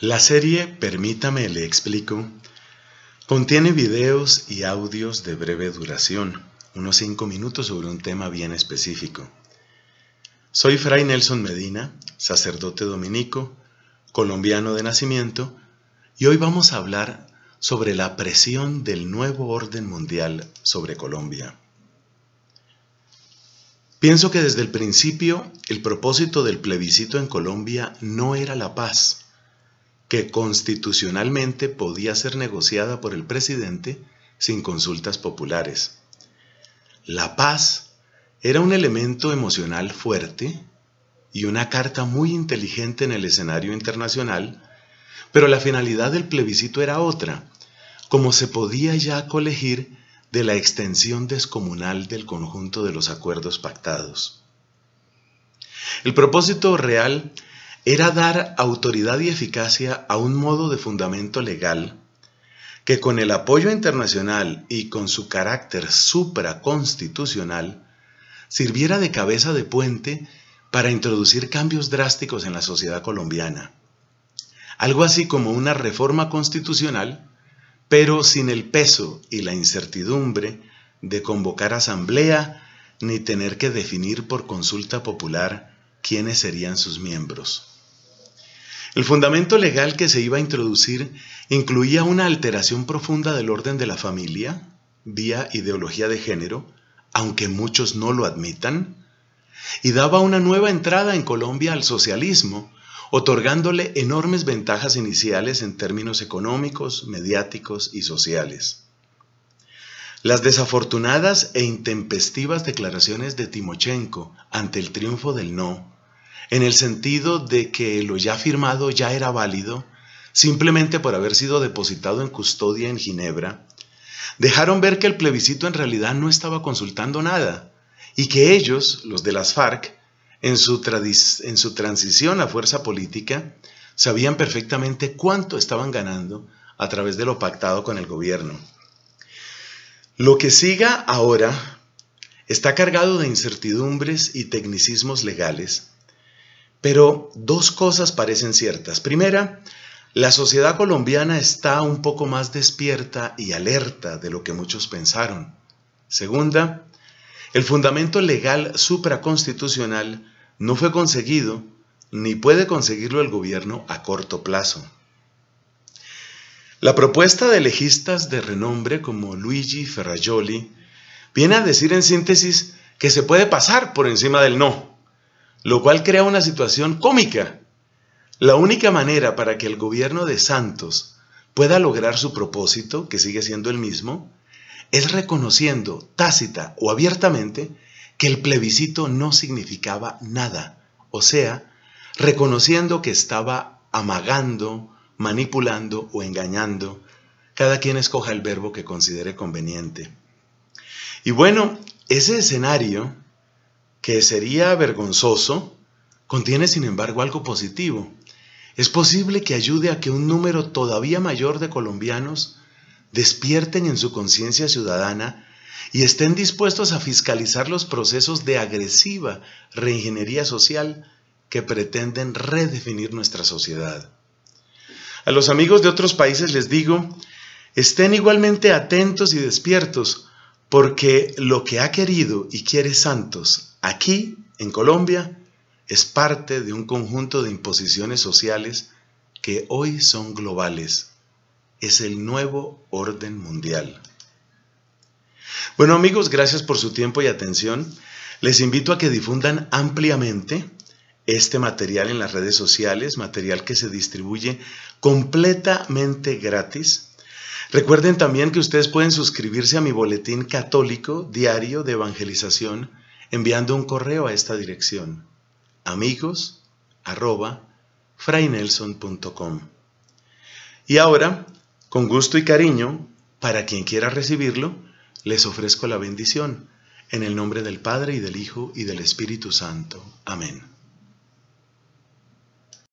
La serie Permítame le explico contiene videos y audios de breve duración, unos cinco minutos sobre un tema bien específico. Soy Fray Nelson Medina, sacerdote dominico, colombiano de nacimiento, y hoy vamos a hablar sobre la presión del nuevo orden mundial sobre Colombia. Pienso que desde el principio el propósito del plebiscito en Colombia no era la paz, que constitucionalmente podía ser negociada por el presidente sin consultas populares. La paz era un elemento emocional fuerte y una carta muy inteligente en el escenario internacional, pero la finalidad del plebiscito era otra, como se podía ya colegir de la extensión descomunal del conjunto de los acuerdos pactados. El propósito real era dar autoridad y eficacia a un modo de fundamento legal que con el apoyo internacional y con su carácter supraconstitucional sirviera de cabeza de puente para introducir cambios drásticos en la sociedad colombiana. Algo así como una reforma constitucional, pero sin el peso y la incertidumbre de convocar asamblea ni tener que definir por consulta popular quiénes serían sus miembros. El fundamento legal que se iba a introducir incluía una alteración profunda del orden de la familia, vía ideología de género, aunque muchos no lo admitan, y daba una nueva entrada en Colombia al socialismo, otorgándole enormes ventajas iniciales en términos económicos, mediáticos y sociales. Las desafortunadas e intempestivas declaraciones de Timochenko ante el triunfo del no en el sentido de que lo ya firmado ya era válido, simplemente por haber sido depositado en custodia en Ginebra, dejaron ver que el plebiscito en realidad no estaba consultando nada y que ellos, los de las FARC, en su, transición a fuerza política, sabían perfectamente cuánto estaban ganando a través de lo pactado con el gobierno. Lo que siga ahora está cargado de incertidumbres y tecnicismos legales pero dos cosas parecen ciertas. Primera, la sociedad colombiana está un poco más despierta y alerta de lo que muchos pensaron. Segunda, el fundamento legal supraconstitucional no fue conseguido ni puede conseguirlo el gobierno a corto plazo. La propuesta de legistas de renombre como Luigi Ferrajoli viene a decir en síntesis que se puede pasar por encima del no, lo cual crea una situación cómica. La única manera para que el gobierno de Santos pueda lograr su propósito, que sigue siendo el mismo, es reconociendo tácita o abiertamente que el plebiscito no significaba nada, o sea, reconociendo que estaba amagando, manipulando o engañando, cada quien escoja el verbo que considere conveniente. Y bueno, ese escenario que sería vergonzoso, contiene sin embargo algo positivo. Es posible que ayude a que un número todavía mayor de colombianos despierten en su conciencia ciudadana y estén dispuestos a fiscalizar los procesos de agresiva reingeniería social que pretenden redefinir nuestra sociedad. A los amigos de otros países les digo, estén igualmente atentos y despiertos porque lo que ha querido y quiere Santos aquí, en Colombia, es parte de un conjunto de imposiciones sociales que hoy son globales. Es el nuevo orden mundial. Bueno amigos, gracias por su tiempo y atención. Les invito a que difundan ampliamente este material en las redes sociales, material que se distribuye completamente gratis Recuerden también que ustedes pueden suscribirse a mi boletín católico diario de evangelización enviando un correo a esta dirección amigos arroba, Y ahora, con gusto y cariño, para quien quiera recibirlo, les ofrezco la bendición, en el nombre del Padre y del Hijo y del Espíritu Santo. Amén.